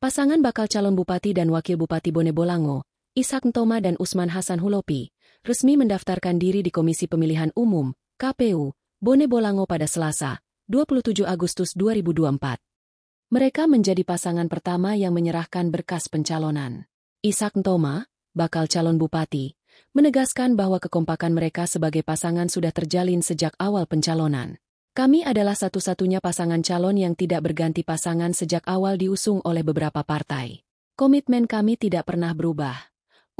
Pasangan bakal calon bupati dan wakil bupati Bone Bolango, Ishak Ntoma dan Usman Hasan Hulopi, resmi mendaftarkan diri di Komisi Pemilihan Umum, KPU, Bone Bolango pada Selasa, 27 Agustus 2024. Mereka menjadi pasangan pertama yang menyerahkan berkas pencalonan. Ishak Ntoma, bakal calon bupati, menegaskan bahwa kekompakan mereka sebagai pasangan sudah terjalin sejak awal pencalonan. Kami adalah satu-satunya pasangan calon yang tidak berganti pasangan sejak awal diusung oleh beberapa partai. Komitmen kami tidak pernah berubah,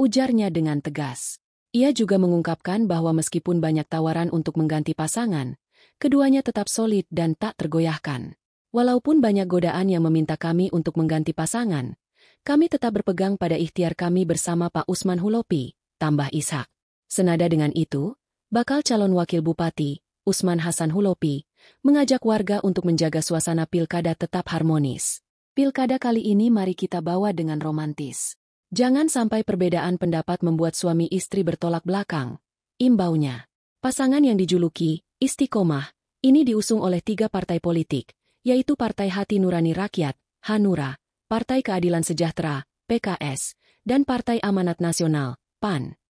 ujarnya dengan tegas. Ia juga mengungkapkan bahwa meskipun banyak tawaran untuk mengganti pasangan, keduanya tetap solid dan tak tergoyahkan. Walaupun banyak godaan yang meminta kami untuk mengganti pasangan, kami tetap berpegang pada ikhtiar kami bersama Pak Usman Hulopi, tambah Ishak. Senada dengan itu, bakal calon wakil bupati, Usman Hasan Hulopi, mengajak warga untuk menjaga suasana pilkada tetap harmonis. Pilkada kali ini mari kita bawa dengan romantis. Jangan sampai perbedaan pendapat membuat suami istri bertolak belakang. Imbaunya, pasangan yang dijuluki Istiqomah ini diusung oleh tiga partai politik, yaitu Partai Hati Nurani Rakyat, Hanura, Partai Keadilan Sejahtera, PKS, dan Partai Amanat Nasional, PAN.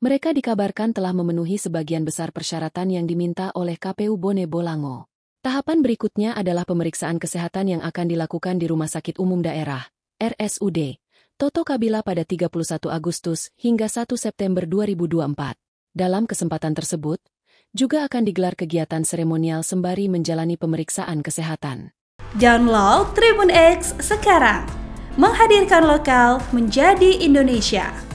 Mereka dikabarkan telah memenuhi sebagian besar persyaratan yang diminta oleh KPU Bone Bolango. Tahapan berikutnya adalah pemeriksaan kesehatan yang akan dilakukan di Rumah Sakit Umum Daerah, RSUD, Toto Kabila pada 31 Agustus hingga 1 September 2024. Dalam kesempatan tersebut, juga akan digelar kegiatan seremonial sembari menjalani pemeriksaan kesehatan. Download Tribun X sekarang, menghadirkan lokal menjadi Indonesia.